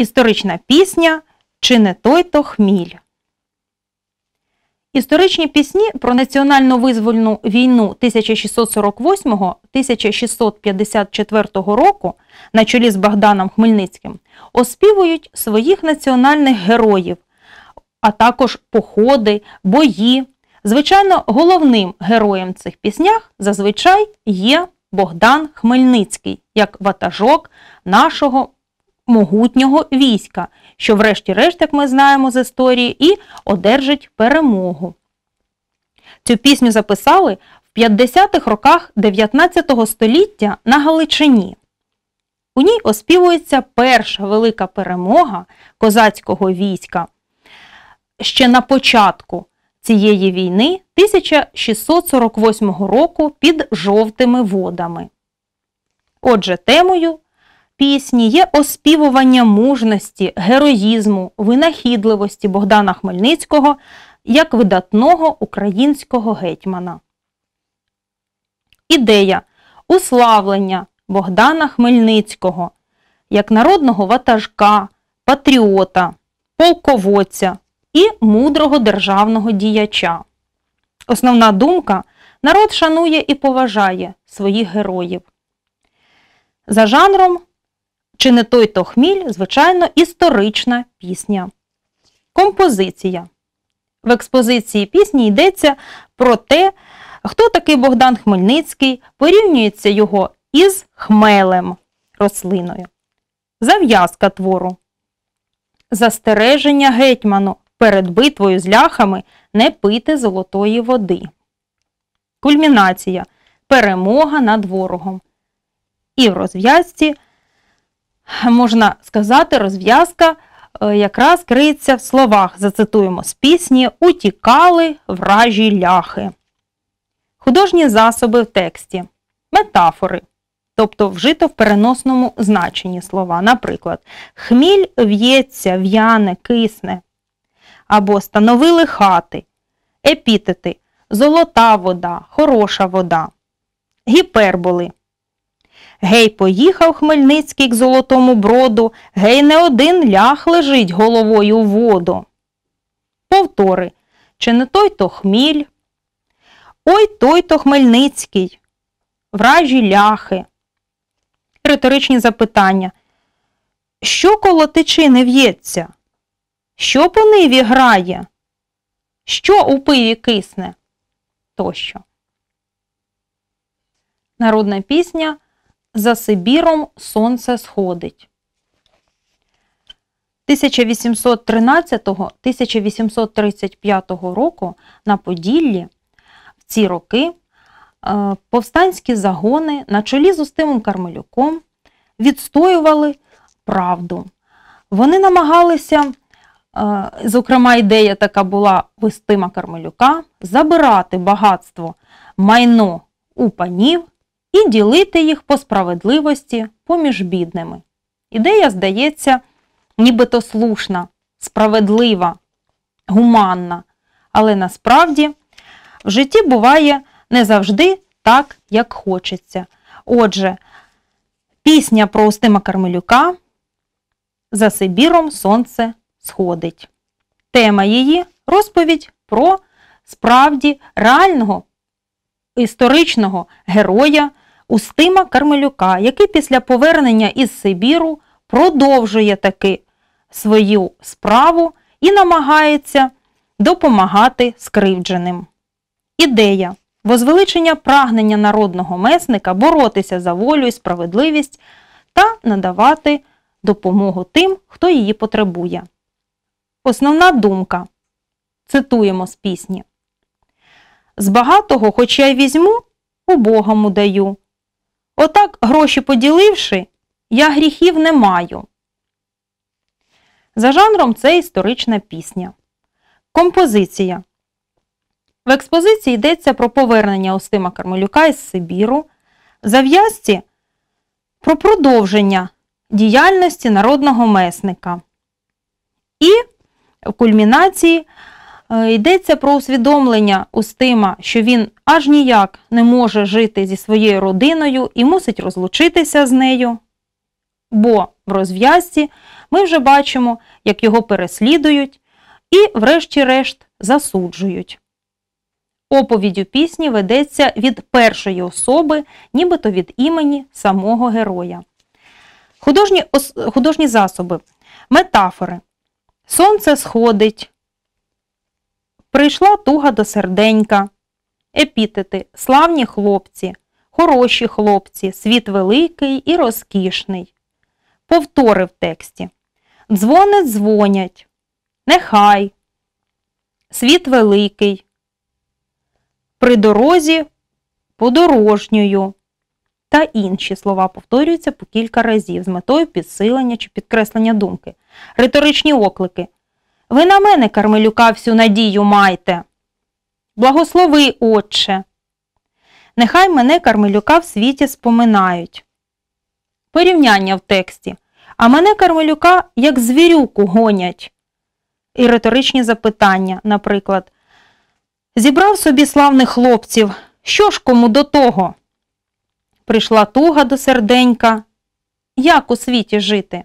Історична пісня чи не той то хміль. Історичні пісні про національно визвольну війну 1648 1654 року на чолі з Богданом Хмельницьким оспівують своїх національних героїв, а також походи, бої. Звичайно, головним героєм цих піснях зазвичай є Богдан Хмельницький як ватажок нашого могутнього війська, що, врешті-решт, як ми знаємо з історії, і одержить перемогу. Цю пісню записали в 50-х роках 19 століття на Галичині. У ній оспівується перша велика перемога козацького війська ще на початку цієї війни 1648 року під жовтими водами. Отже, темою Пісні є оспівування мужності, героїзму, винахідливості Богдана Хмельницького як видатного українського гетьмана. Ідея уславлення Богдана Хмельницького як народного ватажка, патріота, полководця і мудрого державного діяча. Основна думка народ шанує і поважає своїх героїв. За жанром чи не той то хміль, звичайно, історична пісня. Композиція. В експозиції пісні йдеться про те, хто такий Богдан Хмельницький, порівнюється його із хмелем рослиною. Зав'язка твору. Застереження гетьману перед битвою з ляхами не пити золотої води. Кульмінація перемога над ворогом. І в розв'язці можна сказати, розв'язка е, якраз криється в словах, зацитуємо з пісні Утікали вражі ляхи. Художні засоби в тексті, метафори, тобто вжито в переносному значенні слова. Наприклад, хміль в'ється, в'яне, кисне. Або становили хати, епітети, золота вода, хороша вода, гіперболи. Гей, поїхав Хмельницький к золотому броду, гей, не один лях лежить головою в воду. Повтори чи не той то хміль? Ой той то Хмельницький, вражі ляхи. Риторичні запитання. Що коло тичини в'ється? Що по ниві грає? Що у пиві кисне? Тощо. Народна пісня. За Сибіром сонце сходить. 1813-1835 року на Поділлі в ці роки е, повстанські загони на чолі з Устимом Кармелюком відстоювали правду. Вони намагалися, е, зокрема, ідея така була Вестима Кармелюка, забирати багатство майно у панів і ділити їх по справедливості поміж бідними. Ідея, здається, нібито слушна, справедлива, гуманна, але насправді в житті буває не завжди так, як хочеться. Отже, пісня про Устима Кармелюка За Сибіром Сонце сходить. Тема її розповідь про справді реального історичного героя Устима Кармелюка, який після повернення із Сибіру продовжує таки свою справу і намагається допомагати скривдженим. Ідея возвеличення прагнення народного месника боротися за волю і справедливість та надавати допомогу тим, хто її потребує. Основна думка цитуємо з пісні: З багатого, хоча я й візьму, убогому даю. Отак, гроші поділивши, я гріхів не маю. За жанром це історична пісня. Композиція. В експозиції йдеться про повернення Остима Кармелюка із Сибіру, зав'язці про продовження діяльності народного месника і в кульмінації Е, йдеться про усвідомлення Устима, що він аж ніяк не може жити зі своєю родиною і мусить розлучитися з нею. Бо в розв'язці ми вже бачимо, як його переслідують і, врешті-решт, засуджують. Оповідь у пісні ведеться від першої особи, нібито від імені самого героя. Художні, ос... Художні засоби, метафори. Сонце сходить. Прийшла туга до серденька. Епітети, славні хлопці, хороші хлопці, світ великий і розкішний. Повтори в тексті. Дзвони дзвонять. Нехай. Світ великий. При дорозі подорожньою. Та інші слова повторюються по кілька разів з метою підсилення чи підкреслення думки. Риторичні оклики. Ви на мене, Кармелюка, всю надію майте. Благослови, Отче. Нехай мене Кармелюка в світі споминають. Порівняння в тексті. А мене Кармелюка як звірюку гонять. І риторичні запитання, наприклад. Зібрав собі славних хлопців. Що ж кому до того? Прийшла туга до серденька. Як у світі жити?